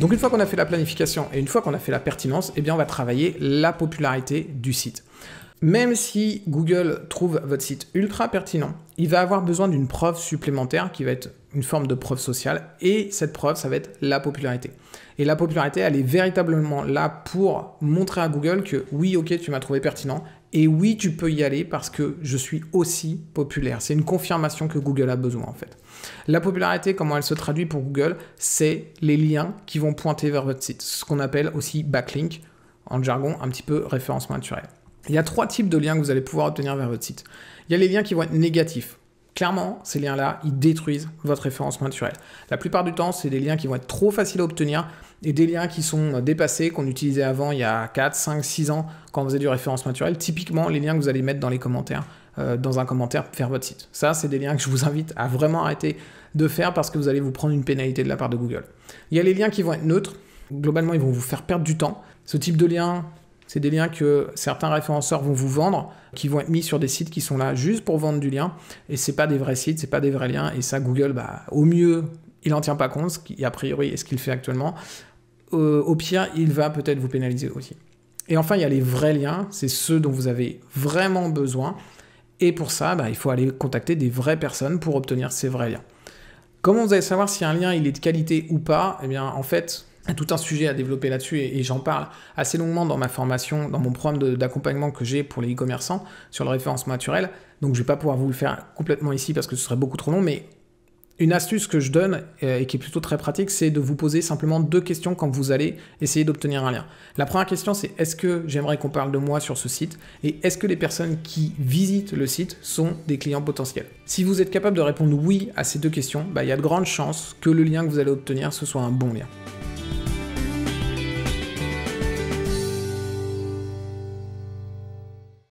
Donc une fois qu'on a fait la planification et une fois qu'on a fait la pertinence, eh bien on va travailler la popularité du site. Même si Google trouve votre site ultra pertinent, il va avoir besoin d'une preuve supplémentaire qui va être une forme de preuve sociale et cette preuve, ça va être la popularité. Et la popularité, elle est véritablement là pour montrer à Google que oui, ok, tu m'as trouvé pertinent et oui, tu peux y aller parce que je suis aussi populaire. C'est une confirmation que Google a besoin en fait. La popularité, comment elle se traduit pour Google, c'est les liens qui vont pointer vers votre site, ce qu'on appelle aussi backlink, en jargon un petit peu référencement naturel. Il y a trois types de liens que vous allez pouvoir obtenir vers votre site. Il y a les liens qui vont être négatifs, Clairement, ces liens-là, ils détruisent votre référence naturelle. La plupart du temps, c'est des liens qui vont être trop faciles à obtenir et des liens qui sont euh, dépassés, qu'on utilisait avant il y a 4, 5, 6 ans quand on faisait du référence naturel. Typiquement, les liens que vous allez mettre dans les commentaires, euh, dans un commentaire faire votre site. Ça, c'est des liens que je vous invite à vraiment arrêter de faire parce que vous allez vous prendre une pénalité de la part de Google. Il y a les liens qui vont être neutres. Globalement, ils vont vous faire perdre du temps. Ce type de lien, c'est des liens que certains référenceurs vont vous vendre, qui vont être mis sur des sites qui sont là juste pour vendre du lien. Et ce n'est pas des vrais sites, ce n'est pas des vrais liens. Et ça, Google, bah, au mieux, il n'en tient pas compte, ce qui, a priori est ce qu'il fait actuellement. Euh, au pire, il va peut-être vous pénaliser aussi. Et enfin, il y a les vrais liens, c'est ceux dont vous avez vraiment besoin. Et pour ça, bah, il faut aller contacter des vraies personnes pour obtenir ces vrais liens. Comment vous allez savoir si un lien il est de qualité ou pas Eh bien, en fait, tout un sujet à développer là-dessus et, j'en parle assez longuement dans ma formation, dans mon programme d'accompagnement que j'ai pour les e-commerçants sur le référencement naturel. Donc je ne vais pas pouvoir vous le faire complètement ici parce que ce serait beaucoup trop long, mais une astuce que je donne euh, et qui est plutôt très pratique, c'est de vous poser simplement deux questions quand vous allez essayer d'obtenir un lien. La première question, c'est est-ce que j'aimerais qu'on parle de moi sur ce site et est-ce que les personnes qui visitent le site sont des clients potentiels Si vous êtes capable de répondre oui à ces deux questions, bah, il y a de grandes chances que le lien que vous allez obtenir, ce soit un bon lien.